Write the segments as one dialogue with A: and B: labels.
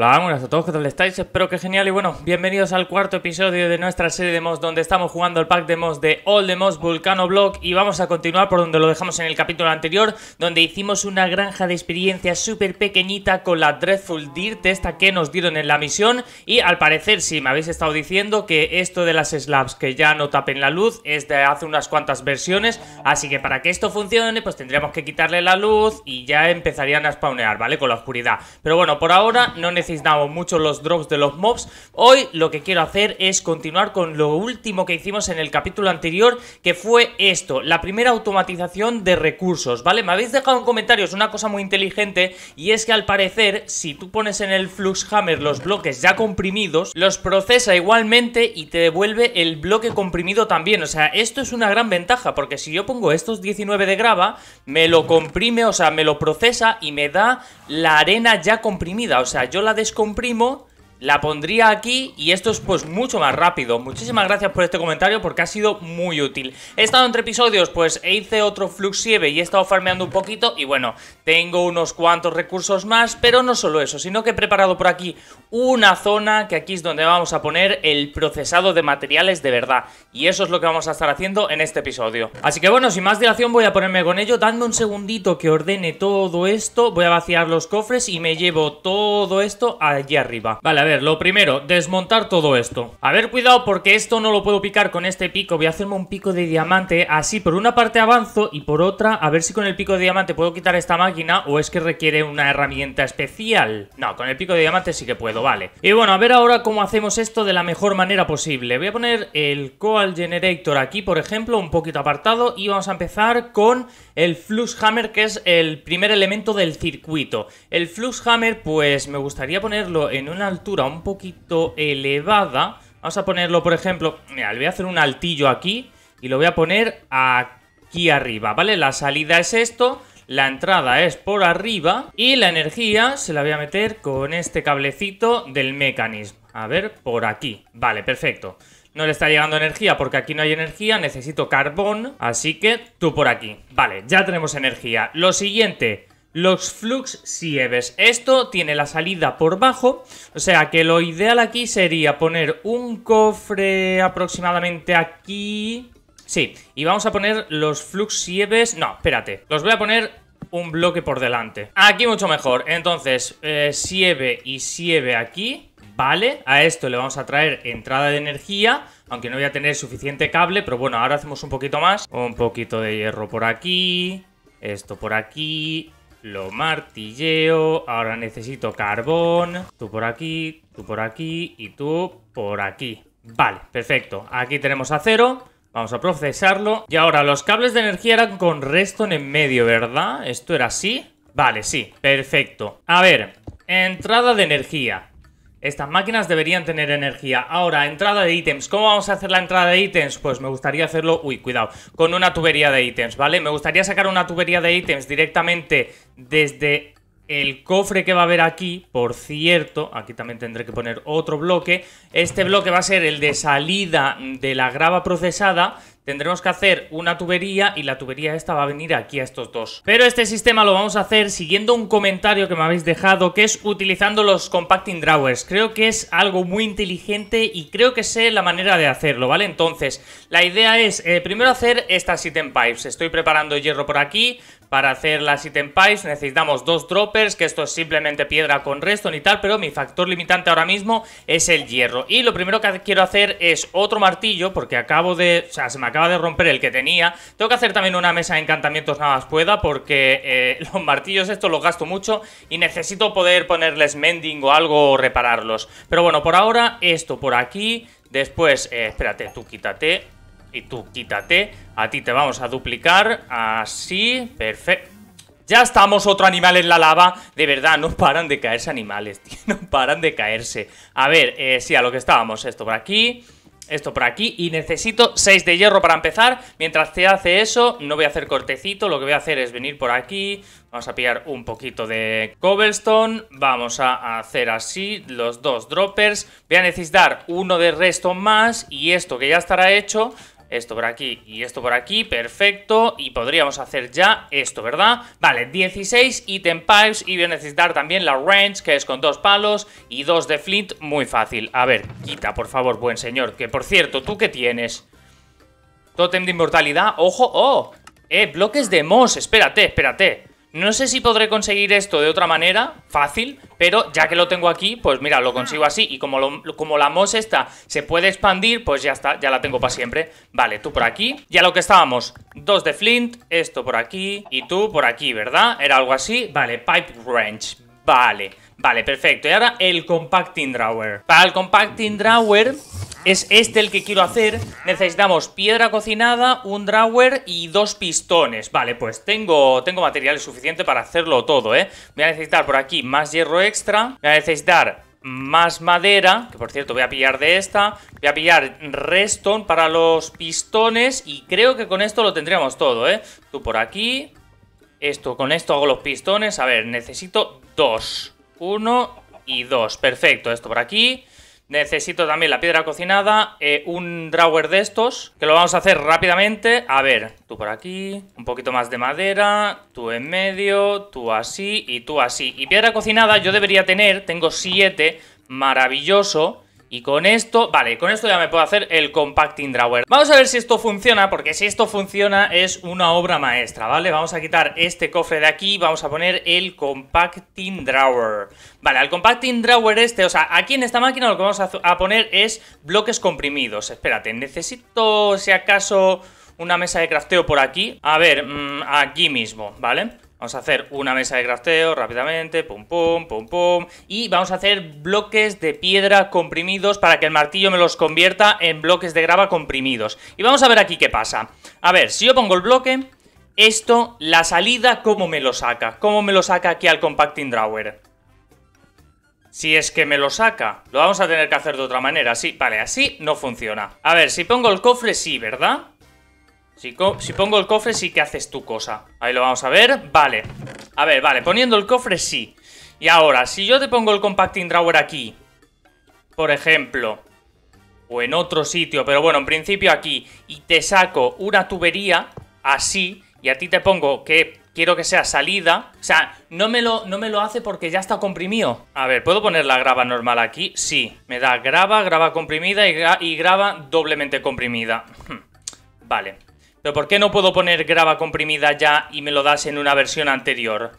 A: Hola, buenas a todos, ¿qué tal estáis? Espero que genial y bueno, bienvenidos al cuarto episodio de nuestra serie de mods donde estamos jugando el pack de mods de All the Moss Vulcano Block y vamos a continuar por donde lo dejamos en el capítulo anterior donde hicimos una granja de experiencia súper pequeñita con la Dreadful Dirt esta que nos dieron en la misión y al parecer sí, me habéis estado diciendo que esto de las slabs que ya no tapen la luz es de hace unas cuantas versiones así que para que esto funcione pues tendríamos que quitarle la luz y ya empezarían a spawnear, ¿vale? Con la oscuridad pero bueno, por ahora no necesitamos necesitamos mucho los drops de los mobs. Hoy lo que quiero hacer es continuar con lo último que hicimos en el capítulo anterior, que fue esto, la primera automatización de recursos, ¿vale? Me habéis dejado en comentarios una cosa muy inteligente y es que al parecer, si tú pones en el Flux Hammer los bloques ya comprimidos, los procesa igualmente y te devuelve el bloque comprimido también. O sea, esto es una gran ventaja, porque si yo pongo estos 19 de grava, me lo comprime, o sea, me lo procesa y me da la arena ya comprimida. O sea, yo la descomprimo la pondría aquí y esto es pues mucho más rápido. Muchísimas gracias por este comentario porque ha sido muy útil. He estado entre episodios, pues e hice otro Flux y he estado farmeando un poquito y bueno, tengo unos cuantos recursos más, pero no solo eso, sino que he preparado por aquí una zona que aquí es donde vamos a poner el procesado de materiales de verdad. Y eso es lo que vamos a estar haciendo en este episodio. Así que bueno, sin más dilación voy a ponerme con ello. Dando un segundito que ordene todo esto, voy a vaciar los cofres y me llevo todo esto allí arriba. Vale, a ver ver, lo primero, desmontar todo esto. A ver, cuidado porque esto no lo puedo picar con este pico. Voy a hacerme un pico de diamante. Así, por una parte avanzo y por otra, a ver si con el pico de diamante puedo quitar esta máquina o es que requiere una herramienta especial. No, con el pico de diamante sí que puedo, vale. Y bueno, a ver ahora cómo hacemos esto de la mejor manera posible. Voy a poner el Coal Generator aquí, por ejemplo, un poquito apartado y vamos a empezar con el Flux Hammer, que es el primer elemento del circuito. El Flux Hammer, pues me gustaría ponerlo en una altura un poquito elevada. Vamos a ponerlo, por ejemplo, le voy a hacer un altillo aquí y lo voy a poner aquí arriba, ¿vale? La salida es esto, la entrada es por arriba y la energía se la voy a meter con este cablecito del mecanismo. A ver, por aquí. Vale, perfecto. No le está llegando energía porque aquí no hay energía, necesito carbón, así que tú por aquí. Vale, ya tenemos energía. Lo siguiente, los flux sieves. Esto tiene la salida por bajo, o sea que lo ideal aquí sería poner un cofre aproximadamente aquí... Sí, y vamos a poner los flux sieves... No, espérate, los voy a poner un bloque por delante. Aquí mucho mejor. Entonces, eh, sieve y sieve aquí, ¿vale? A esto le vamos a traer entrada de energía, aunque no voy a tener suficiente cable, pero bueno, ahora hacemos un poquito más. Un poquito de hierro por aquí, esto por aquí, lo martilleo. Ahora necesito carbón. Tú por aquí, tú por aquí y tú por aquí. Vale, perfecto. Aquí tenemos acero. Vamos a procesarlo. Y ahora, los cables de energía eran con redstone en medio, ¿verdad? ¿Esto era así? Vale, sí. Perfecto. A ver, entrada de energía. Estas máquinas deberían tener energía. Ahora, entrada de ítems. ¿Cómo vamos a hacer la entrada de ítems? Pues me gustaría hacerlo... Uy, cuidado. Con una tubería de ítems, ¿vale? Me gustaría sacar una tubería de ítems directamente desde el cofre que va a haber aquí, por cierto, aquí también tendré que poner otro bloque, este bloque va a ser el de salida de la grava procesada tendremos que hacer una tubería y la tubería esta va a venir aquí a estos dos. Pero este sistema lo vamos a hacer siguiendo un comentario que me habéis dejado, que es utilizando los compacting drawers. Creo que es algo muy inteligente y creo que sé la manera de hacerlo, ¿vale? Entonces, la idea es eh, primero hacer estas 7 pipes. Estoy preparando hierro por aquí, para hacer las item pies necesitamos dos droppers, que esto es simplemente piedra con resto y tal, pero mi factor limitante ahora mismo es el hierro. Y lo primero que quiero hacer es otro martillo, porque acabo de... o sea, se me acaba de romper el que tenía. Tengo que hacer también una mesa de encantamientos nada más pueda, porque eh, los martillos estos los gasto mucho y necesito poder ponerles mending o algo o repararlos. Pero bueno, por ahora esto por aquí, después... Eh, espérate, tú quítate... Y tú quítate. A ti te vamos a duplicar. Así. Perfecto. Ya estamos, otro animal en la lava. De verdad, no paran de caerse animales, tío. No paran de caerse. A ver, eh, sí, a lo que estábamos. Esto por aquí. Esto por aquí. Y necesito 6 de hierro para empezar. Mientras te hace eso, no voy a hacer cortecito. Lo que voy a hacer es venir por aquí. Vamos a pillar un poquito de cobblestone. Vamos a hacer así los dos droppers. Voy a necesitar uno de resto más. Y esto que ya estará hecho esto por aquí y esto por aquí, perfecto. Y podríamos hacer ya esto, ¿verdad? Vale, 16 item pipes y voy a necesitar también la range que es con dos palos y dos de flint, muy fácil. A ver, quita, por favor, buen señor. Que, por cierto, ¿tú qué tienes? Totem de inmortalidad, ojo, oh. Eh, bloques de moss, espérate, espérate. No sé si podré conseguir esto de otra manera, fácil, pero ya que lo tengo aquí, pues mira, lo consigo así. Y como, como la MOS esta se puede expandir, pues ya está, ya la tengo para siempre. Vale, tú por aquí. Ya lo que estábamos, dos de Flint, esto por aquí y tú por aquí, ¿verdad? Era algo así. Vale, Pipe wrench, vale. Vale, perfecto. Y ahora el Compacting Drawer. Para el Compacting Drawer es este el que quiero hacer. Necesitamos piedra cocinada, un drawer y dos pistones. Vale, pues tengo, tengo materiales suficiente para hacerlo todo, ¿eh? Voy a necesitar por aquí más hierro extra. Voy a necesitar más madera, que por cierto voy a pillar de esta, voy a pillar redstone para los pistones y creo que con esto lo tendríamos todo, ¿eh? Tú por aquí, esto, con esto hago los pistones, a ver, necesito dos uno y dos. Perfecto, esto por aquí. Necesito también la piedra cocinada, eh, un drawer de estos, que lo vamos a hacer rápidamente. A ver, tú por aquí, un poquito más de madera, tú en medio, tú así y tú así. Y piedra cocinada yo debería tener, tengo siete, maravilloso. Y con esto, vale, con esto ya me puedo hacer el compacting drawer. Vamos a ver si esto funciona, porque si esto funciona es una obra maestra, ¿vale? Vamos a quitar este cofre de aquí, vamos a poner el compacting drawer. Vale, al compacting drawer este, o sea, aquí en esta máquina lo que vamos a poner es bloques comprimidos. Espérate, necesito si acaso una mesa de crafteo por aquí. A ver, mm, aquí mismo, ¿vale? Vamos a hacer una mesa de crafteo rápidamente, pum pum, pum pum, y vamos a hacer bloques de piedra comprimidos para que el martillo me los convierta en bloques de grava comprimidos. Y vamos a ver aquí qué pasa. A ver, si yo pongo el bloque, esto, la salida, ¿cómo me lo saca? ¿Cómo me lo saca aquí al Compacting Drawer? Si es que me lo saca, lo vamos a tener que hacer de otra manera, sí, vale, así no funciona. A ver, si pongo el cofre, sí, ¿verdad? Si, pongo el cofre sí que haces tu cosa Ahí lo vamos a ver, vale A ver, vale, poniendo el cofre sí Y ahora, si yo te pongo el compacting drawer aquí Por ejemplo O en otro sitio, pero bueno, en principio aquí Y te saco una tubería Así, y a ti te pongo que quiero que sea salida. O sea, no me, lo, no me lo hace porque ya está comprimido. A ver, ¿puedo poner la grava normal aquí? Sí, me da grava, grava comprimida y, y grava doblemente comprimida. Hmm. vale. ¿Pero por qué no puedo poner grava comprimida ya y me lo das en una versión anterior?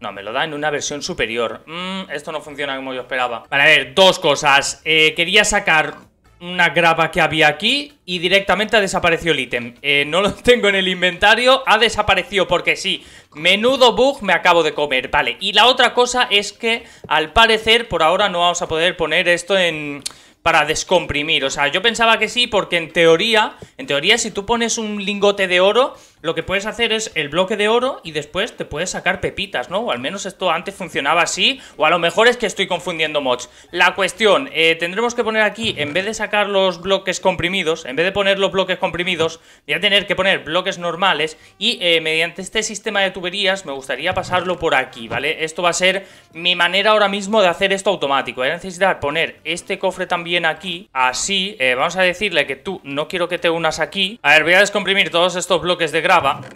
A: No, me lo da en una versión superior. Mm, esto no funciona como yo esperaba. Vale, a ver, dos cosas. Eh, quería sacar una grava que había aquí y directamente ha desaparecido el ítem. Eh, no lo tengo en el inventario, ha desaparecido porque sí. Menudo bug me acabo de comer, vale. Y la otra cosa es que, al parecer, por ahora no vamos a poder poner esto en para descomprimir. O sea, yo pensaba que sí, porque en teoría, en teoría, si tú pones un lingote de oro, lo que puedes hacer es el bloque de oro y después te puedes sacar pepitas, ¿no? O al menos esto antes funcionaba así, o a lo mejor es que estoy confundiendo mods. La cuestión, eh, tendremos que poner aquí, en vez de sacar los bloques comprimidos, en vez de poner los bloques comprimidos, voy a tener que poner bloques normales y eh, mediante este sistema de tuberías me gustaría pasarlo por aquí, ¿vale? Esto va a ser mi manera ahora mismo de hacer esto automático. Voy a necesitar poner este cofre también aquí, así, eh, vamos a decirle que tú no quiero que te unas aquí. A ver, voy a descomprimir todos estos bloques de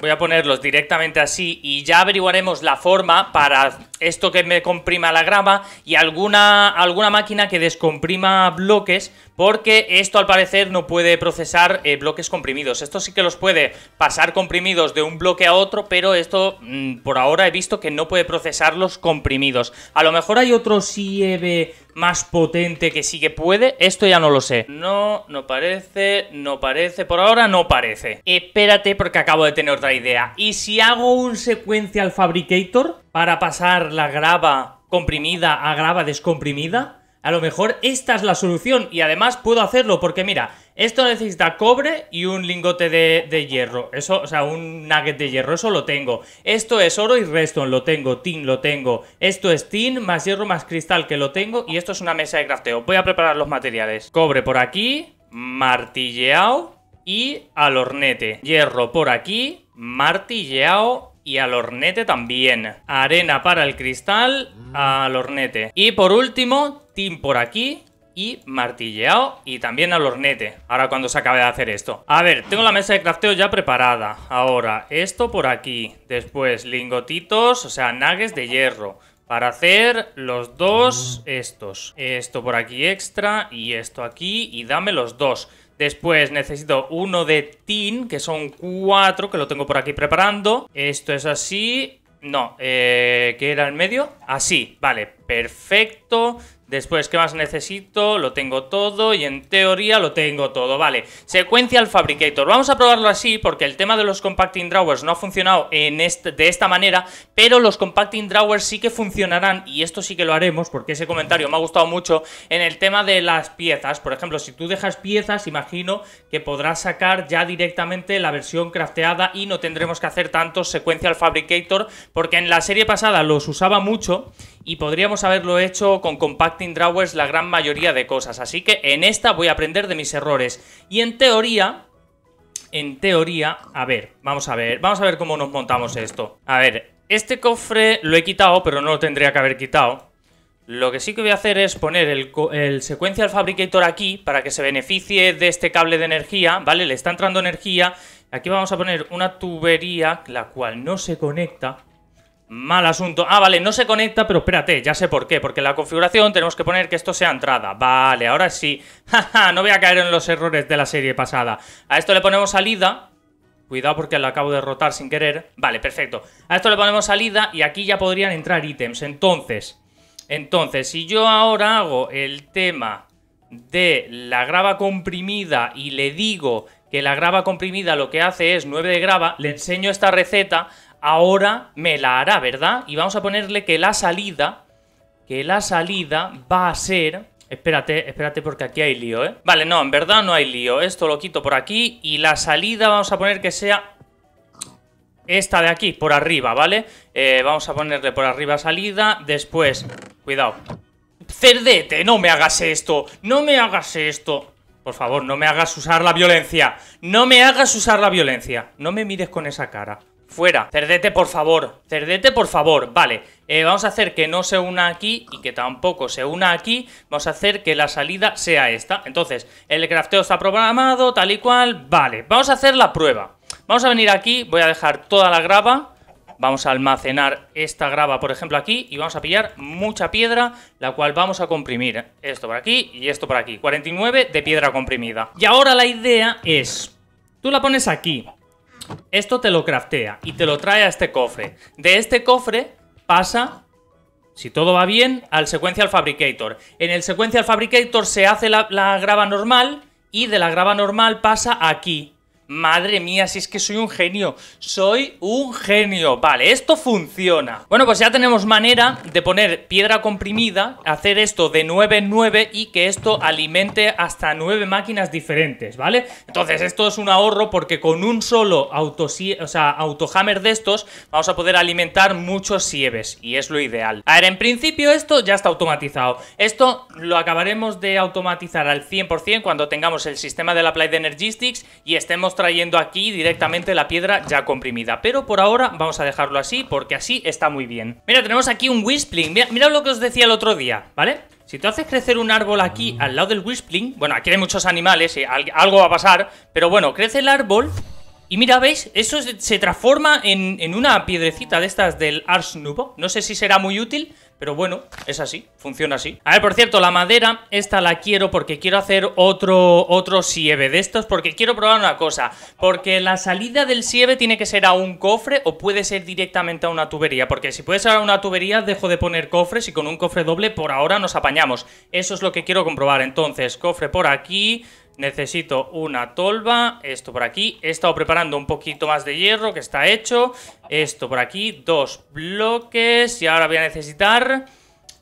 A: Voy a ponerlos directamente así y ya averiguaremos la forma para esto que me comprima la grama y alguna, alguna máquina que descomprima bloques porque esto al parecer no puede procesar eh, bloques comprimidos. Esto sí que los puede pasar comprimidos de un bloque a otro, pero esto mm, por ahora he visto que no puede procesarlos comprimidos. A lo mejor hay otro sieve más potente que sí que puede, esto ya no lo sé. No, no parece, no parece, por ahora no parece. Espérate porque acabo de tener otra idea. ¿Y si hago un al Fabricator? para pasar la grava comprimida a grava descomprimida? A lo mejor esta es la solución y además puedo hacerlo porque mira, esto necesita cobre y un lingote de, hierro. Eso, o sea, un nugget de hierro, eso lo tengo. Esto es oro y resto lo tengo. Tin, lo tengo. Esto es tin, más hierro, más cristal, que lo tengo. Y esto es una mesa de crafteo. Voy a preparar los materiales. Cobre por aquí, martilleado y al hornete. Hierro por aquí, martilleado y al hornete también. Arena para el cristal, al hornete. Y por último, team por aquí, y martilleado y también al hornete. Ahora cuando se acabe de hacer esto. A ver, tengo la mesa de crafteo ya preparada. Ahora, esto por aquí. Después, lingotitos, o sea, nagues de hierro. Para hacer los dos mm. estos. Esto por aquí extra y esto aquí y dame los dos. Después necesito uno de tin, que son cuatro, que lo tengo por aquí preparando. Esto es así. No, eh, ¿qué era el medio? Así, vale, perfecto. Después, ¿qué más necesito? Lo tengo todo y en teoría lo tengo todo, vale. Secuencia al Fabricator. Vamos a probarlo así porque el tema de los compacting drawers no ha funcionado de esta manera, pero los compacting drawers sí que funcionarán y esto sí que lo haremos porque ese comentario me ha gustado mucho en el tema de las piezas. Por ejemplo, si tú dejas piezas, imagino que podrás sacar ya directamente la versión crafteada y no tendremos que hacer tanto Secuencia al Fabricator porque en la serie pasada los usaba mucho y podríamos haberlo hecho con Compacting Drawers la gran mayoría de cosas. Así que en esta voy a aprender de mis errores. Y en teoría, en teoría, a ver, vamos a ver, vamos a ver cómo nos montamos esto. A ver, este cofre lo he quitado, pero no lo tendría que haber quitado. Lo que sí que voy a hacer es poner el, el Fabricator aquí para que se beneficie de este cable de energía, ¿vale? Le está entrando energía. Aquí vamos a poner una tubería, la cual no se conecta. Mal asunto. Ah, vale, no se conecta, pero espérate, ya sé por qué. Porque en la configuración tenemos que poner que esto sea entrada. Vale, ahora sí. no voy a caer en los errores de la serie pasada. A esto le ponemos salida. Cuidado porque lo acabo de rotar sin querer. Vale, perfecto. A esto le ponemos salida y aquí ya podrían entrar ítems. Entonces, entonces, si yo ahora hago el tema de la grava comprimida y le digo que la grava comprimida lo que hace es 9 de grava, le enseño esta receta ahora me la hará, ¿verdad? Y vamos a ponerle que la salida, que la salida va a ser... Espérate, espérate porque aquí hay lío, ¿eh? Vale, no, en verdad no hay lío. Esto lo quito por aquí y la salida vamos a poner que sea esta de aquí, por arriba, ¿vale? Eh, vamos a ponerle por arriba salida, después... Cuidado. Cerdete, no me hagas esto, no me hagas esto. Por favor, no me hagas usar la violencia. No me hagas usar la violencia. No me mires con esa cara. Fuera. Cerdete, por favor. Cerdete, por favor. Vale. Eh, vamos a hacer que no se una aquí y que tampoco se una aquí. Vamos a hacer que la salida sea esta. Entonces, el crafteo está programado, tal y cual. Vale. Vamos a hacer la prueba. Vamos a venir aquí. Voy a dejar toda la grava. Vamos a almacenar esta grava, por ejemplo, aquí y vamos a pillar mucha piedra, la cual vamos a comprimir. Esto por aquí y esto por aquí. 49 de piedra comprimida. Y ahora la idea es... Tú la pones aquí, esto te lo craftea y te lo trae a este cofre. De este cofre pasa, si todo va bien, al secuencial Fabricator. En el Sequential Fabricator se hace la, la grava normal y de la grava normal pasa aquí, Madre mía, si es que soy un genio Soy un genio Vale, esto funciona Bueno, pues ya tenemos manera de poner piedra comprimida Hacer esto de 9 en 9 Y que esto alimente hasta 9 máquinas diferentes, ¿vale? Entonces esto es un ahorro porque con un solo auto, o sea, autohammer de estos Vamos a poder alimentar muchos sieves Y es lo ideal A ver, en principio esto ya está automatizado Esto lo acabaremos de automatizar al 100% Cuando tengamos el sistema de la Play de Energistics Y estemos trayendo aquí directamente la piedra ya comprimida. Pero por ahora vamos a dejarlo así porque así está muy bien. Mira, tenemos aquí un Whispling. Mira, lo que os decía el otro día, ¿vale? Si tú haces crecer un árbol aquí al lado del Whispling, bueno, aquí hay muchos animales, y eh, algo va a pasar, pero bueno, crece el árbol y mira, ¿veis? Eso se transforma en, una piedrecita de estas del Ars Nouveau. No sé si será muy útil, pero bueno, es así, funciona así. A ver, por cierto, la madera, esta la quiero porque quiero hacer otro, otro sieve de estos, porque quiero probar una cosa. Porque la salida del sieve tiene que ser a un cofre o puede ser directamente a una tubería. Porque si puede ser a una tubería, dejo de poner cofres y con un cofre doble por ahora nos apañamos. Eso es lo que quiero comprobar. Entonces, cofre por aquí... Necesito una tolva, esto por aquí. He estado preparando un poquito más de hierro, que está hecho. Esto por aquí, dos bloques. Y ahora voy a necesitar...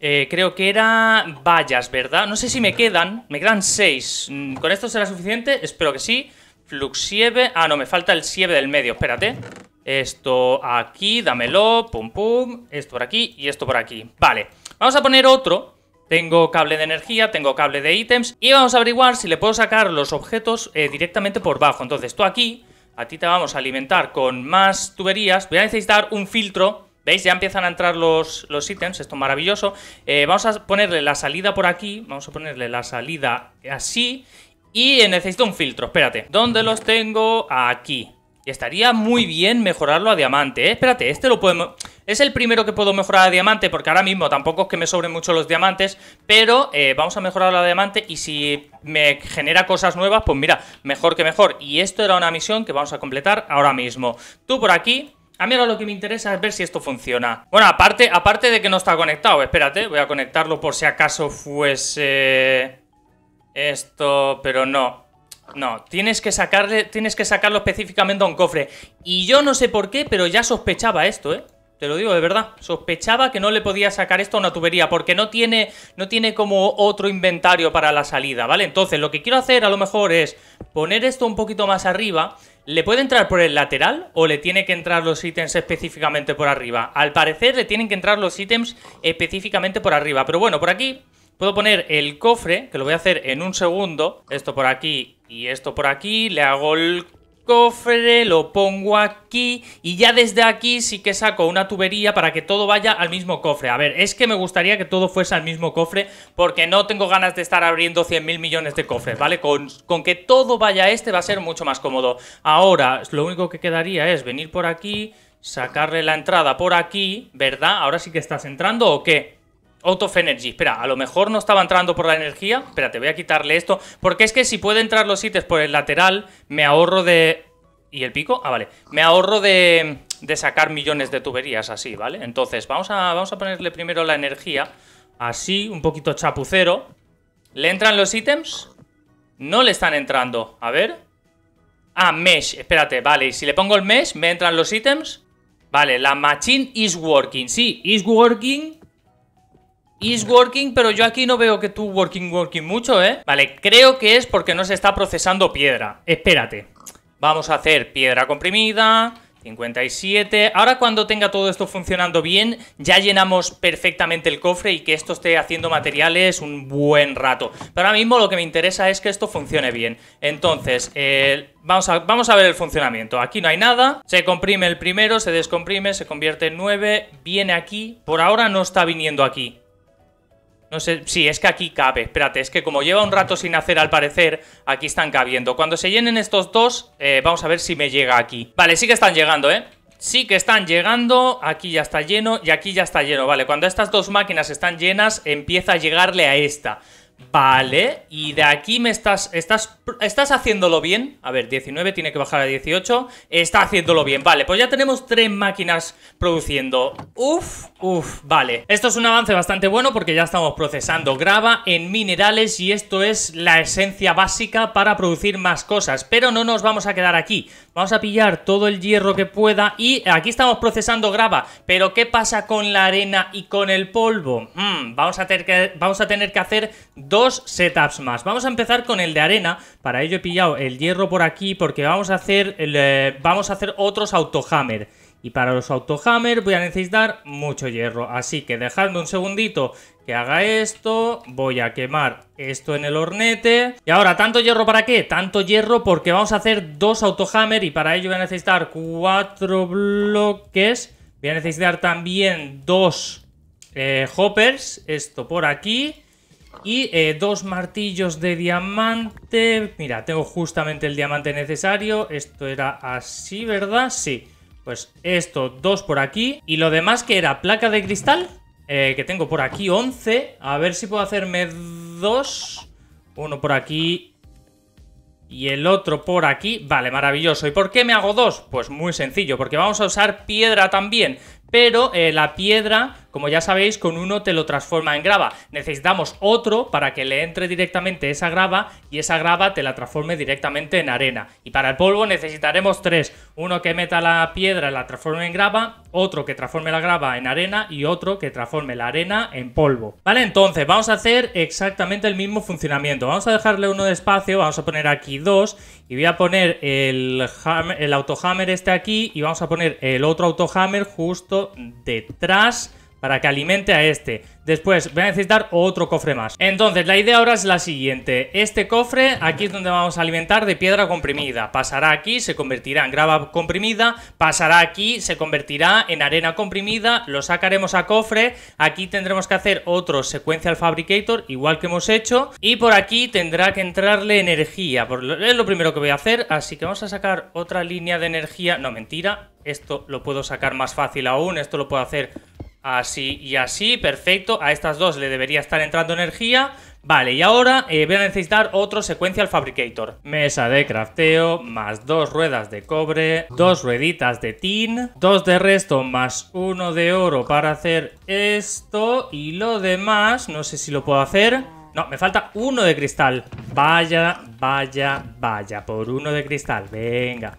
A: Eh, creo que era vallas, ¿verdad? No sé si me quedan. Me quedan seis. Mm, ¿Con esto será suficiente? Espero que sí. Fluxieve. Ah, no, me falta el sieve del medio. Espérate. Esto aquí, dámelo. Pum, pum. Esto por aquí y esto por aquí. Vale. Vamos a poner otro tengo cable de energía, tengo cable de ítems y vamos a averiguar si le puedo sacar los objetos eh, directamente por bajo. Entonces tú aquí, a ti te vamos a alimentar con más tuberías. Voy a necesitar un filtro. ¿Veis? Ya empiezan a entrar los, los ítems, esto es maravilloso. Eh, vamos a ponerle la salida por aquí, vamos a ponerle la salida así. Y eh, necesito un filtro, espérate. ¿Dónde los tengo? Aquí. Y estaría muy bien mejorarlo a diamante, ¿eh? Espérate, este lo podemos... Es el primero que puedo mejorar a diamante, porque ahora mismo tampoco es que me sobren mucho los diamantes, pero eh, vamos a mejorarlo a diamante y si me genera cosas nuevas, pues mira, mejor que mejor. Y esto era una misión que vamos a completar ahora mismo. Tú por aquí, a mí ahora lo que me interesa es ver si esto funciona. Bueno, aparte, aparte de que no está conectado, espérate, voy a conectarlo por si acaso fuese... Esto, pero no. No, tienes que sacarle, tienes que sacarlo específicamente a un cofre. Y yo no sé por qué, pero ya sospechaba esto, ¿eh? Te lo digo de verdad, sospechaba que no le podía sacar esto a una tubería porque no tiene, no tiene como otro inventario para la salida, ¿vale? Entonces lo que quiero hacer a lo mejor es poner esto un poquito más arriba, ¿le puede entrar por el lateral o le tiene que entrar los ítems específicamente por arriba? Al parecer le tienen que entrar los ítems específicamente por arriba, pero bueno, por aquí puedo poner el cofre, que lo voy a hacer en un segundo, esto por aquí y esto por aquí, le hago el cofre, lo pongo aquí y ya desde aquí sí que saco una tubería para que todo vaya al mismo cofre. A ver, es que me gustaría que todo fuese al mismo cofre porque no tengo ganas de estar abriendo 100 millones de cofres, ¿vale? Con, con que todo vaya a este va a ser mucho más cómodo. Ahora, lo único que quedaría es venir por aquí, sacarle la entrada por aquí, ¿verdad? ¿Ahora sí que estás entrando o qué? Out of Energy. Espera, a lo mejor no estaba entrando por la energía. Espera, te voy a quitarle esto. Porque es que si puede entrar los ítems por el lateral, me ahorro de... ¿Y el pico? Ah, vale. Me ahorro de, de sacar millones de tuberías así, ¿vale? Entonces, vamos a, vamos a ponerle primero la energía. Así, un poquito chapucero. ¿Le entran los ítems? No le están entrando. A ver. Ah, mesh. Espérate, vale. Y si le pongo el mesh, ¿me entran los ítems? Vale, la machine is working. Sí, is working Is working, pero yo aquí no veo que tú working, working mucho, ¿eh? Vale, creo que es porque no se está procesando piedra. Espérate. Vamos a hacer piedra comprimida, 57. Ahora cuando tenga todo esto funcionando bien, ya llenamos perfectamente el cofre y que esto esté haciendo materiales un buen rato. Pero ahora mismo lo que me interesa es que esto funcione bien. Entonces, eh, vamos, a, vamos a ver el funcionamiento. Aquí no hay nada. Se comprime el primero, se descomprime, se convierte en 9, viene aquí. Por ahora no está viniendo aquí. No sé, sí, es que aquí cabe. Espérate, es que como lleva un rato sin hacer, al parecer, aquí están cabiendo. Cuando se llenen estos dos, eh, vamos a ver si me llega aquí. Vale, sí que están llegando, ¿eh? Sí que están llegando, aquí ya está lleno y aquí ya está lleno, vale, cuando estas dos máquinas están llenas empieza a llegarle a esta Vale, y de aquí me estás, estás. Estás haciéndolo bien. A ver, 19 tiene que bajar a 18. Está haciéndolo bien. Vale, pues ya tenemos tres máquinas produciendo. Uf, uf, vale. Esto es un avance bastante bueno porque ya estamos procesando grava en minerales y esto es la esencia básica para producir más cosas. Pero no nos vamos a quedar aquí. Vamos a pillar todo el hierro que pueda y aquí estamos procesando grava. Pero ¿qué pasa con la arena y con el polvo? Mm, vamos, a tener que, hacer dos setups más. Vamos a empezar con el de arena. Para ello he pillado el hierro por aquí porque vamos a hacer, eh, vamos a hacer otros autohammer. Y para los autohammer voy a necesitar mucho hierro. Así que dejadme un segundito que haga esto. Voy a quemar esto en el hornete. Y ahora, ¿tanto hierro para qué? Tanto hierro porque vamos a hacer dos autohammer y para ello voy a necesitar cuatro bloques. Voy a necesitar también dos eh, hoppers. Esto por aquí. Y eh, dos martillos de diamante. Mira, tengo justamente el diamante necesario. Esto era así, ¿verdad? Sí. Pues esto, dos por aquí. Y lo demás que era placa de cristal, eh, que tengo por aquí 11. A ver si puedo hacerme dos. Uno por aquí y el otro por aquí. Vale, maravilloso. ¿Y por qué me hago dos? Pues muy sencillo, porque vamos a usar piedra también. Pero eh, la piedra como ya sabéis, con uno te lo transforma en grava. Necesitamos otro para que le entre directamente esa grava y esa grava te la transforme directamente en arena. Y para el polvo necesitaremos tres. Uno que meta la piedra y la transforme en grava, otro que transforme la grava en arena y otro que transforme la arena en polvo. Vale, entonces vamos a hacer exactamente el mismo funcionamiento. Vamos a dejarle uno de espacio, vamos a poner aquí dos y voy a poner el, el autohammer este aquí y vamos a poner el otro autohammer justo detrás para que alimente a este. Después voy a necesitar otro cofre más. Entonces, la idea ahora es la siguiente. Este cofre, aquí es donde vamos a alimentar de piedra comprimida. Pasará aquí, se convertirá en grava comprimida. Pasará aquí, se convertirá en arena comprimida. Lo sacaremos a cofre. Aquí tendremos que hacer otro al fabricator, igual que hemos hecho. Y por aquí tendrá que entrarle energía. Es lo primero que voy a hacer, así que vamos a sacar otra línea de energía. No, mentira. Esto lo puedo sacar más fácil aún. Esto lo puedo hacer Así y así, perfecto. A estas dos le debería estar entrando energía. Vale, y ahora eh, voy a necesitar otro al Fabricator. Mesa de crafteo, más dos ruedas de cobre, dos rueditas de tin, dos de resto, más uno de oro para hacer esto. Y lo demás, no sé si lo puedo hacer. No, me falta uno de cristal. Vaya, vaya, vaya, por uno de cristal. Venga.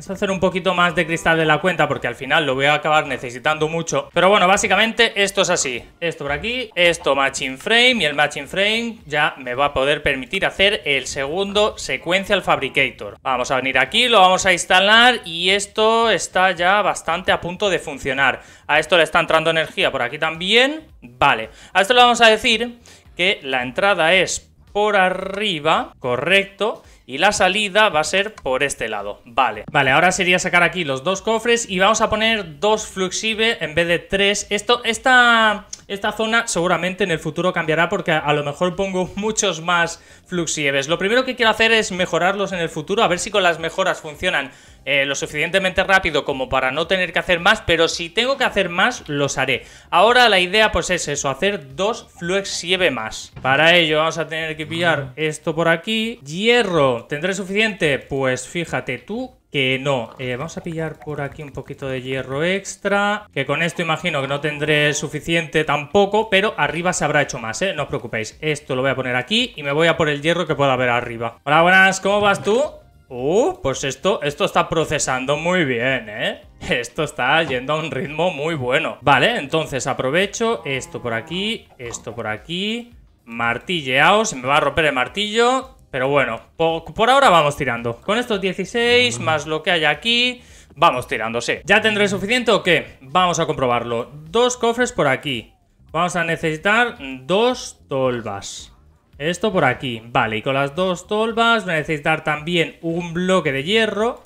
A: Vamos a hacer un poquito más de cristal de la cuenta porque al final lo voy a acabar necesitando mucho. Pero bueno, básicamente esto es así. Esto por aquí, esto matching frame y el matching frame ya me va a poder permitir hacer el segundo secuencia al fabricator. Vamos a venir aquí, lo vamos a instalar y esto está ya bastante a punto de funcionar. A esto le está entrando energía por aquí también. Vale, a esto le vamos a decir que la entrada es por arriba, correcto. Y la salida va a ser por este lado, vale. Vale, ahora sería sacar aquí los dos cofres y vamos a poner dos fluxive en vez de tres. Esto, esta... Esta zona seguramente en el futuro cambiará porque a lo mejor pongo muchos más Fluxieves. Lo primero que quiero hacer es mejorarlos en el futuro, a ver si con las mejoras funcionan eh, lo suficientemente rápido como para no tener que hacer más, pero si tengo que hacer más, los haré. Ahora la idea pues es eso, hacer dos fluxieves más. Para ello vamos a tener que pillar esto por aquí. Hierro, ¿tendré suficiente? Pues fíjate tú que no. Eh, vamos a pillar por aquí un poquito de hierro extra, que con esto imagino que no tendré suficiente tampoco, pero arriba se habrá hecho más, ¿eh? No os preocupéis. Esto lo voy a poner aquí y me voy a por el hierro que pueda haber arriba. Hola, buenas, ¿cómo vas tú? Uh, pues esto, esto está procesando muy bien, ¿eh? Esto está yendo a un ritmo muy bueno. Vale, entonces aprovecho esto por aquí, esto por aquí... Martilleaos, se me va a romper el martillo pero bueno, por, ahora vamos tirando. Con estos 16, más lo que hay aquí, vamos tirándose. ¿Ya tendré suficiente o qué? Vamos a comprobarlo. Dos cofres por aquí. Vamos a necesitar dos tolvas. Esto por aquí. Vale, y con las dos tolvas voy a necesitar también un bloque de hierro.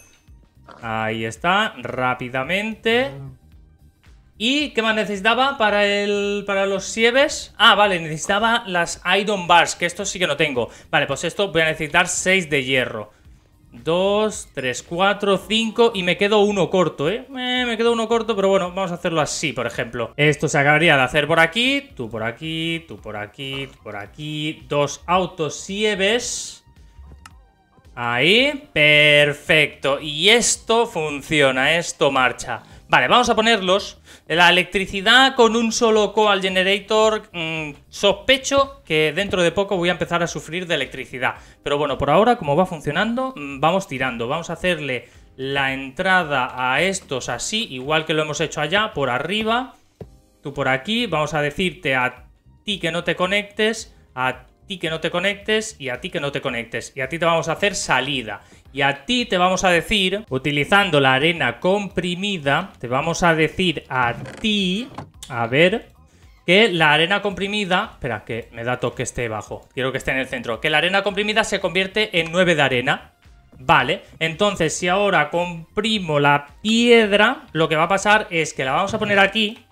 A: Ahí está, rápidamente. ¿Y qué más necesitaba para el para los sieves? Ah, vale, necesitaba las iron bars, que esto sí que no tengo. Vale, pues esto voy a necesitar 6 de hierro. 2, 3, 4, 5 y me quedo uno corto, ¿eh? ¿eh? Me quedo uno corto, pero bueno, vamos a hacerlo así, por ejemplo. Esto se acabaría de hacer por aquí, tú por aquí, tú por aquí, por aquí, dos autos Ahí, perfecto. Y esto funciona, esto marcha. Vale, vamos a ponerlos la electricidad con un solo Coal Generator, mm, sospecho que dentro de poco voy a empezar a sufrir de electricidad. Pero bueno, por ahora, como va funcionando, mm, vamos tirando. Vamos a hacerle la entrada a estos así, igual que lo hemos hecho allá, por arriba. Tú por aquí, vamos a decirte a ti que no te conectes, ti que no te conectes y a ti que no te conectes. Y a ti te vamos a hacer salida. Y a ti te vamos a decir, utilizando la arena comprimida, te vamos a decir a ti, a ver, que la arena comprimida, espera, que me da toque esté bajo, quiero que esté en el centro, que la arena comprimida se convierte en 9 de arena. Vale, entonces si ahora comprimo la piedra, lo que va a pasar es que la vamos a poner aquí,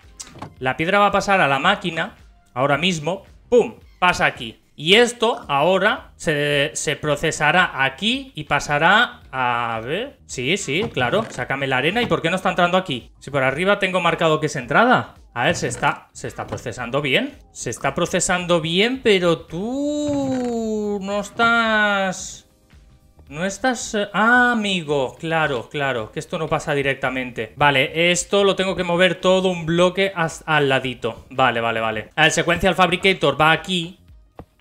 A: la piedra va a pasar a la máquina, ahora mismo, ¡pum! Pasa aquí. Y esto ahora se, procesará aquí y pasará a... ver... Sí, sí, claro. Sácame la arena. ¿Y por qué no está entrando aquí? Si por arriba tengo marcado que es entrada. A ver, se está, se está procesando bien. Se está procesando bien, pero tú... No estás... No estás... Ah, amigo. Claro, claro. Que esto no pasa directamente. Vale, esto lo tengo que mover todo un bloque al ladito. Vale, vale, vale. secuencia al Fabricator va aquí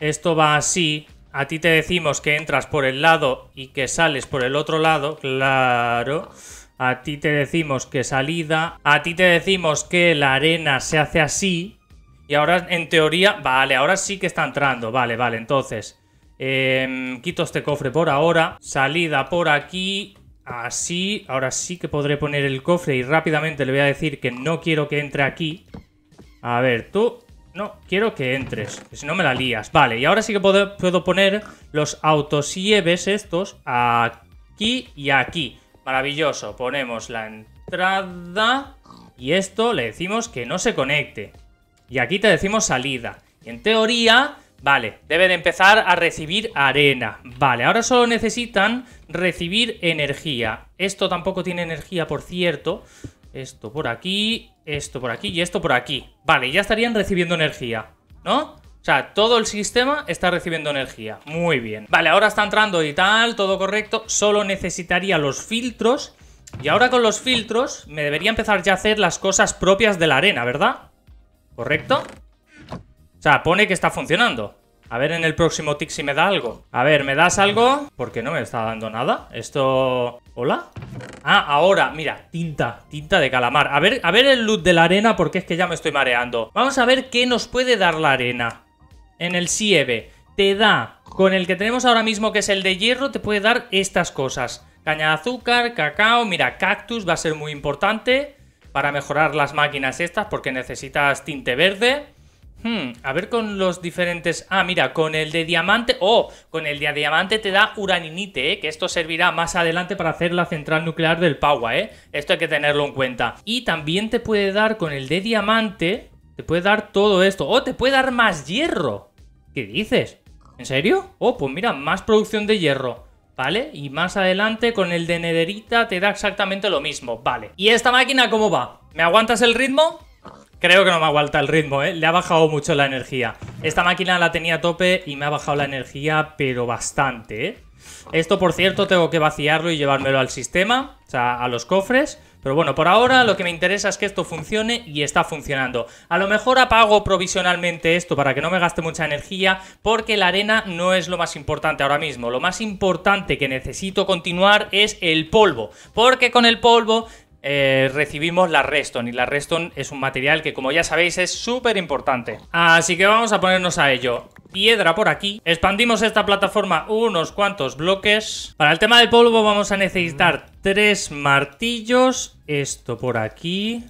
A: esto va así, a ti te decimos que entras por el lado y que sales por el otro lado, claro. A ti te decimos que salida, a ti te decimos que la arena se hace así. Y ahora, en teoría, vale, ahora sí que está entrando. Vale, vale, entonces, em, quito este cofre por ahora. Salida por aquí, así. Ahora sí que podré poner el cofre y rápidamente le voy a decir que no quiero que entre aquí. A ver, tú, no, quiero que entres, que si no me la lías. Vale, y ahora sí que puedo, poner los autosieves estos aquí y aquí. Maravilloso. Ponemos la entrada y esto le decimos que no se conecte. Y aquí te decimos salida. Y en teoría, vale, deben empezar a recibir arena. Vale, ahora solo necesitan recibir energía. Esto tampoco tiene energía, por cierto. Esto por aquí esto por aquí y esto por aquí. Vale, ya estarían recibiendo energía, ¿no? O sea, todo el sistema está recibiendo energía. Muy bien. Vale, ahora está entrando y tal, todo correcto. Solo necesitaría los filtros. Y ahora con los filtros me debería empezar ya a hacer las cosas propias de la arena, ¿verdad? ¿Correcto? O sea, pone que está funcionando. A ver en el próximo tick si me da algo. A ver, ¿me das algo? Porque no me está dando nada. Esto... ¿Hola? Ah, ahora, mira, tinta, tinta de calamar. A ver, a ver el loot de la arena porque es que ya me estoy mareando. Vamos a ver qué nos puede dar la arena. En el Sieve te da, con el que tenemos ahora mismo que es el de hierro, te puede dar estas cosas. Caña de azúcar, cacao, mira, cactus va a ser muy importante para mejorar las máquinas estas porque necesitas tinte verde. Hmm, a ver con los diferentes... Ah, mira, con el de diamante... Oh, con el de diamante te da uraninite, ¿eh? que esto servirá más adelante para hacer la central nuclear del Paua, ¿eh? Esto hay que tenerlo en cuenta. Y también te puede dar con el de diamante... Te puede dar todo esto. Oh, te puede dar más hierro. ¿Qué dices? ¿En serio? Oh, pues mira, más producción de hierro. ¿Vale? Y más adelante con el de nederita te da exactamente lo mismo. Vale. ¿Y esta máquina cómo va? ¿Me aguantas el ritmo? Creo que no me aguanta el ritmo, ¿eh? Le ha bajado mucho la energía. Esta máquina la tenía a tope y me ha bajado la energía, pero bastante, ¿eh? Esto, por cierto, tengo que vaciarlo y llevármelo al sistema, o sea, a los cofres. Pero bueno, por ahora lo que me interesa es que esto funcione y está funcionando. A lo mejor apago provisionalmente esto para que no me gaste mucha energía, porque la arena no es lo más importante ahora mismo. Lo más importante que necesito continuar es el polvo, porque con el polvo eh, recibimos la Reston y la Reston es un material que como ya sabéis es súper importante. Así que vamos a ponernos a ello. Piedra por aquí. Expandimos esta plataforma unos cuantos bloques. Para el tema del polvo vamos a necesitar tres martillos. Esto por aquí.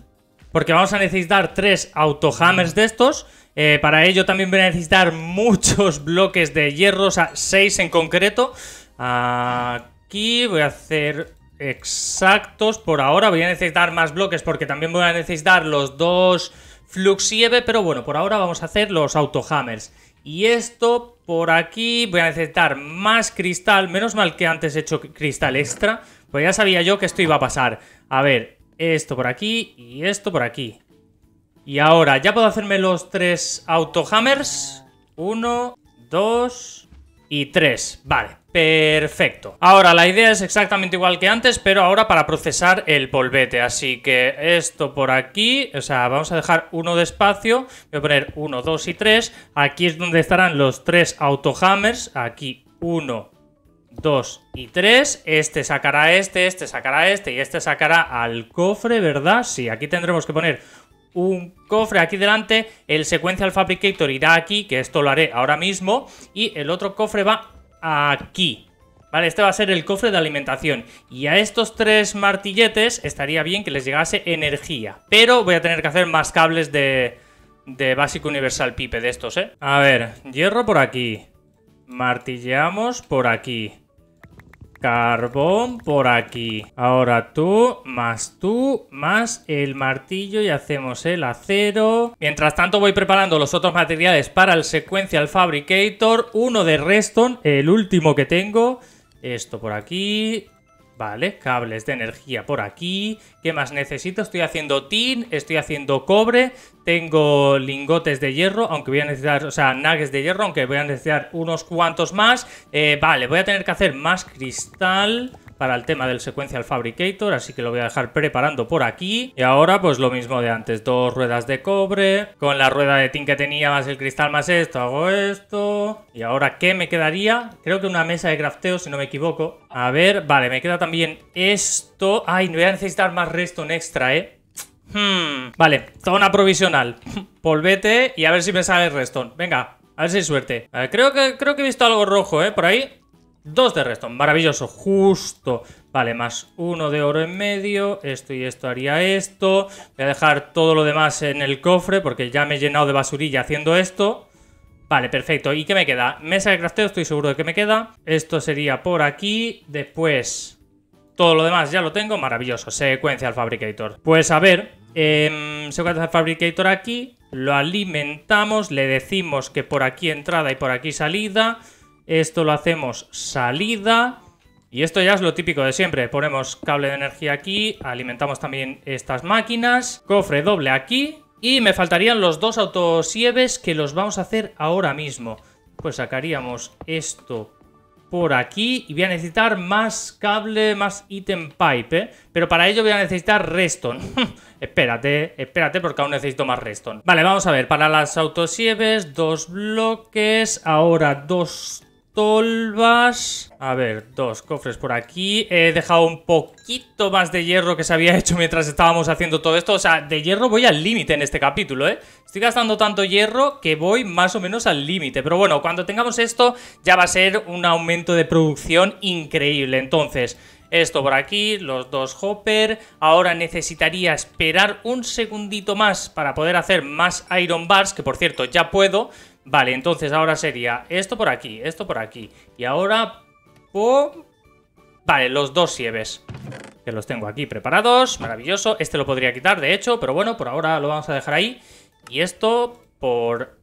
A: Porque vamos a necesitar tres autohammers de estos. Eh, para ello también voy a necesitar muchos bloques de hierro, o sea, seis en concreto. Aquí voy a hacer exactos. Por ahora voy a necesitar más bloques porque también voy a necesitar los dos Fluxieve, pero bueno, por ahora vamos a hacer los Autohammers. Y esto por aquí voy a necesitar más cristal, menos mal que antes he hecho cristal extra, pues ya sabía yo que esto iba a pasar. A ver, esto por aquí y esto por aquí. Y ahora, ya puedo hacerme los tres Autohammers. Uno, dos y tres. Vale, Perfecto. Ahora, la idea es exactamente igual que antes, pero ahora para procesar el polvete. Así que esto por aquí, o sea, vamos a dejar uno de espacio. Voy a poner uno, dos y tres Aquí es donde estarán los tres autohammers. Aquí uno, dos y tres Este sacará este, este sacará este y este sacará al cofre, ¿verdad? Sí, aquí tendremos que poner un cofre aquí delante. El Sequential Fabricator irá aquí, que esto lo haré ahora mismo. Y el otro cofre va aquí. Vale, este va a ser el cofre de alimentación. Y a estos tres martilletes estaría bien que les llegase energía. Pero voy a tener que hacer más cables de, de básico universal pipe de estos, ¿eh? A ver, hierro por aquí. Martilleamos por aquí. Carbón por aquí. Ahora tú, más tú, más el martillo y hacemos el acero. Mientras tanto voy preparando los otros materiales para el secuencial Fabricator. Uno de Reston, el último que tengo. Esto por aquí, Vale, cables de energía por aquí. ¿Qué más necesito? Estoy haciendo tin, estoy haciendo cobre, tengo lingotes de hierro, aunque voy a necesitar, o sea, nuggets de hierro, aunque voy a necesitar unos cuantos más. Eh, vale, voy a tener que hacer más cristal para el tema del secuencial Fabricator, así que lo voy a dejar preparando por aquí. Y ahora pues lo mismo de antes, dos ruedas de cobre, con la rueda de tin que tenía más el cristal más esto, hago esto. Y ahora ¿qué me quedaría? Creo que una mesa de crafteo si no me equivoco. A ver, vale, me queda también esto. Ay, voy a necesitar más restón extra, ¿eh? Hmm, vale, zona provisional. Polvete y a ver si me sale el Venga, a ver si hay suerte. creo, que, creo que he visto algo rojo, ¿eh? Por ahí. Dos de resto, maravilloso, justo. Vale, más uno de oro en medio, esto y esto haría esto. Voy a dejar todo lo demás en el cofre porque ya me he llenado de basurilla haciendo esto. Vale, perfecto. ¿Y qué me queda? Mesa de crafteo, estoy seguro de que me queda. Esto sería por aquí, después... Todo lo demás ya lo tengo, maravilloso. secuencia al Fabricator. Pues a ver, em, secuencia al Fabricator aquí, lo alimentamos, le decimos que por aquí entrada y por aquí salida... Esto lo hacemos salida. Y esto ya es lo típico de siempre. Ponemos cable de energía aquí, alimentamos también estas máquinas, cofre doble aquí. Y me faltarían los dos autosieves que los vamos a hacer ahora mismo. Pues sacaríamos esto por aquí y voy a necesitar más cable, más item pipe, ¿eh? Pero para ello voy a necesitar reston. espérate, espérate porque aún necesito más reston. Vale, vamos a ver, para las autosieves, dos bloques, ahora dos Solvas, A ver, dos cofres por aquí. He dejado un poquito más de hierro que se había hecho mientras estábamos haciendo todo esto. O sea, de hierro voy al límite en este capítulo, ¿eh? Estoy gastando tanto hierro que voy más o menos al límite. Pero bueno, cuando tengamos esto ya va a ser un aumento de producción increíble. Entonces... Esto por aquí, los dos hopper. Ahora necesitaría esperar un segundito más para poder hacer más iron bars, que por cierto ya puedo. Vale, entonces ahora sería esto por aquí, esto por aquí. Y ahora... Vale, los dos sieves. Que los tengo aquí preparados, maravilloso. Este lo podría quitar, de hecho, pero bueno, por ahora lo vamos a dejar ahí. Y esto por...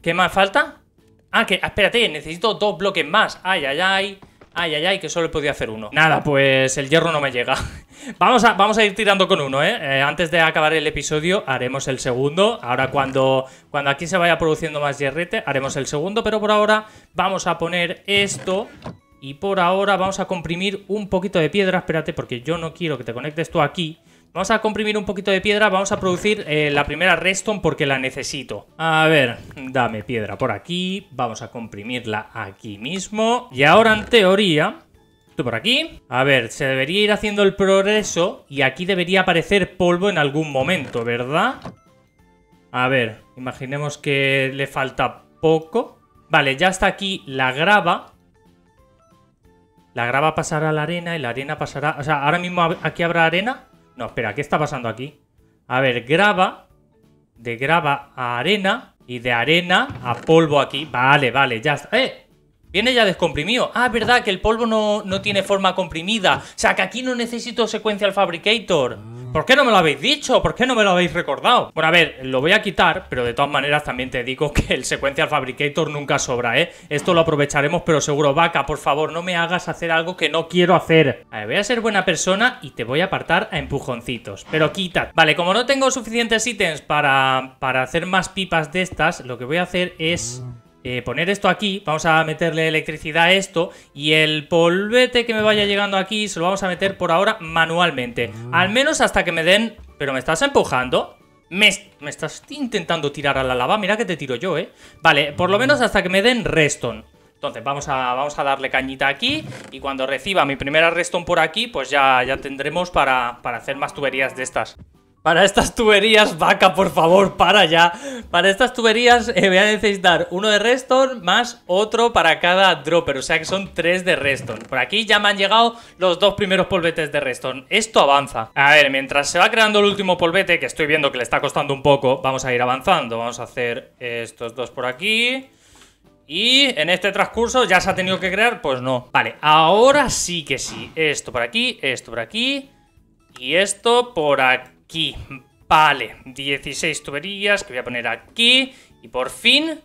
A: ¿Qué más falta? Ah, que... Ah, espérate, necesito dos bloques más. Ay, ay, ay. Ay, ay, ay, que solo podía hacer uno. Nada, pues el hierro no me llega. Vamos a, vamos a ir tirando con uno, ¿eh? ¿eh? Antes de acabar el episodio haremos el segundo. Ahora cuando, cuando aquí se vaya produciendo más yerrete haremos el segundo, pero por ahora vamos a poner esto y por ahora vamos a comprimir un poquito de piedra. Espérate porque yo no quiero que te conectes tú aquí. Vamos a comprimir un poquito de piedra, vamos a producir eh, la primera redstone porque la necesito. A ver, dame piedra por aquí, vamos a comprimirla aquí mismo. Y ahora en teoría por aquí. A ver, se debería ir haciendo el progreso y aquí debería aparecer polvo en algún momento, ¿verdad? A ver, imaginemos que le falta poco. Vale, ya está aquí la grava. La grava pasará a la arena y la arena pasará... O sea, ahora mismo aquí habrá arena. No, espera, ¿qué está pasando aquí? A ver, grava. De grava a arena. Y de arena a polvo aquí. Vale, vale, ya está. ¡Eh! Viene ya descomprimido. Ah, verdad que el polvo no, no tiene forma comprimida. O sea, que aquí no necesito secuencial fabricator. Ah. ¿Por qué no me lo habéis dicho? ¿Por qué no me lo habéis recordado? Bueno, a ver, lo voy a quitar, pero de todas maneras también te digo que el secuencial fabricator nunca sobra, ¿eh? Esto lo aprovecharemos, pero seguro, vaca, por favor, no me hagas hacer algo que no quiero hacer. A ver, voy a ser buena persona y te voy a apartar a empujoncitos. Pero quítate. Vale, como no tengo suficientes ítems para, para hacer más pipas de estas, lo que voy a hacer es... Ah. Eh, poner esto aquí, vamos a meterle electricidad a esto y el polvete que me vaya llegando aquí se lo vamos a meter por ahora manualmente. Ah. Al menos hasta que me den... Pero me estás empujando. Me, estás intentando tirar a la lava. Mira que te tiro yo, ¿eh? Vale, por lo mm. menos hasta que me den Reston. Entonces, vamos a, vamos a darle cañita aquí. Y cuando reciba mi primera Reston por aquí, pues ya, ya tendremos para, para hacer más tuberías de estas. Para estas tuberías, vaca, por favor, para ya. Para estas tuberías eh, voy a necesitar uno de redstone más otro para cada dropper. O sea que son tres de redstone Por aquí ya me han llegado los dos primeros polvetes de redstone Esto avanza. A ver, mientras se va creando el último polvete, que estoy viendo que le está costando un poco, vamos a ir avanzando. Vamos a hacer estos dos por aquí. Y en este transcurso ya se ha tenido que crear, pues no. Vale, ahora sí que sí. Esto por aquí, esto por aquí y esto por aquí aquí. Vale, 16 tuberías que voy a poner aquí. Y por fin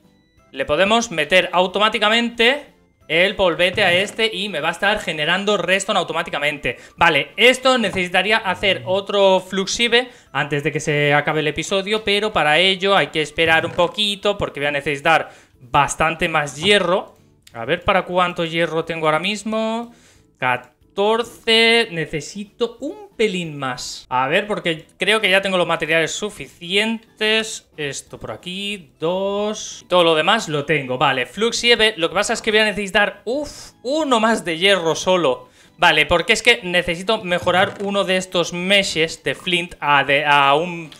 A: le podemos meter automáticamente el polvete a este y me va a estar generando redstone automáticamente. Vale, esto necesitaría hacer otro fluxive antes de que se acabe el episodio, pero para ello hay que esperar un poquito porque voy a necesitar bastante más hierro. A ver para cuánto hierro tengo ahora mismo. 14. Necesito un pelín más. A ver, porque creo que ya tengo los materiales suficientes. Esto por aquí, dos... Todo lo demás lo tengo. Vale, Flux y Lo que pasa es que voy a necesitar, uff, uno más de hierro solo. Vale, porque es que necesito mejorar uno de estos meshes de Flint a, de, a un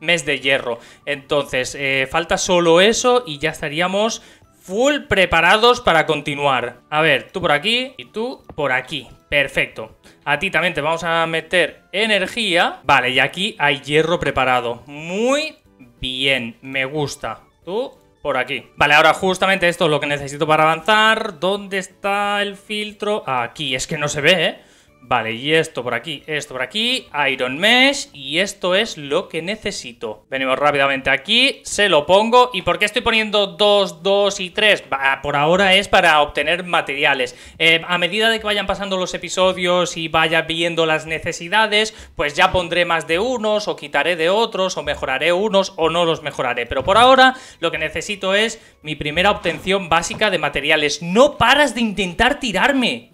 A: mes de hierro. Entonces, eh, falta solo eso y ya estaríamos full preparados para continuar. A ver, tú por aquí y tú por aquí. Perfecto. A ti también te vamos a meter energía. Vale, y aquí hay hierro preparado. Muy bien, me gusta. Tú por aquí. Vale, ahora justamente esto es lo que necesito para avanzar. ¿Dónde está el filtro? Aquí, es que no se ve, ¿eh? Vale, y esto por aquí, esto por aquí, Iron Mesh, y esto es lo que necesito. Venimos rápidamente aquí, se lo pongo, ¿y por qué estoy poniendo dos, dos y 3? por ahora es para obtener materiales. Eh, a medida de que vayan pasando los episodios y vaya viendo las necesidades, pues ya pondré más de unos, o quitaré de otros, o mejoraré unos, o no los mejoraré. Pero por ahora lo que necesito es mi primera obtención básica de materiales. ¡No paras de intentar tirarme!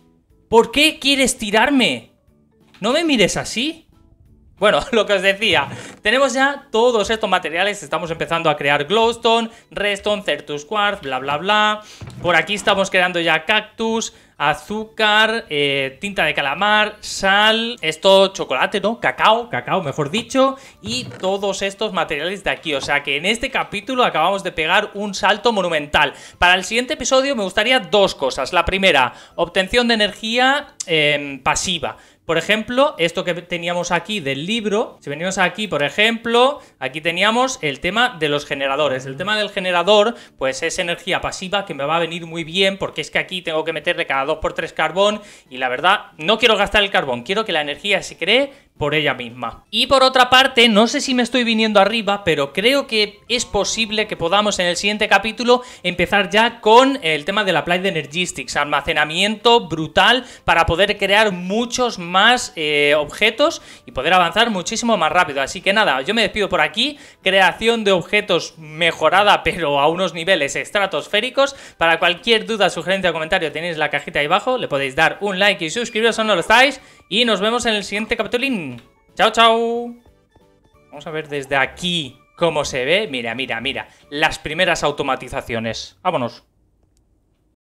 A: ¿Por qué quieres tirarme? No me mires así. Bueno, lo que os decía, tenemos ya todos estos materiales, estamos empezando a crear glowstone, redstone, certus quartz, bla bla bla. Por aquí estamos creando ya cactus, azúcar, eh, tinta de calamar, sal, esto chocolate, ¿no? Cacao, cacao, mejor dicho, y todos estos materiales de aquí. O sea que en este capítulo acabamos de pegar un salto monumental. Para el siguiente episodio me gustaría dos cosas. La primera, obtención de energía em, pasiva. Por ejemplo, esto que teníamos aquí del libro, si venimos aquí, por ejemplo, aquí teníamos el tema de los generadores. El tema del generador, pues es energía pasiva que me va a venir muy bien porque es que aquí tengo que meterle cada 2 x 3 carbón y la verdad, no quiero gastar el carbón, quiero que la energía se cree por ella misma. Y por otra parte, no sé si me estoy viniendo arriba, pero creo que es posible que podamos en el siguiente capítulo empezar ya con el tema de la de Energistics, almacenamiento brutal para poder crear muchos más eh, objetos y poder avanzar muchísimo más rápido. Así que nada, yo me despido por aquí, creación de objetos mejorada pero a unos niveles estratosféricos. Para cualquier duda, sugerencia o comentario tenéis la cajita ahí abajo, le podéis dar un like y suscribiros si no lo estáis. Y nos vemos en el siguiente capitulín. Chao, chao. Vamos a ver desde aquí cómo se ve. Mira, mira, mira. Las primeras automatizaciones. Vámonos.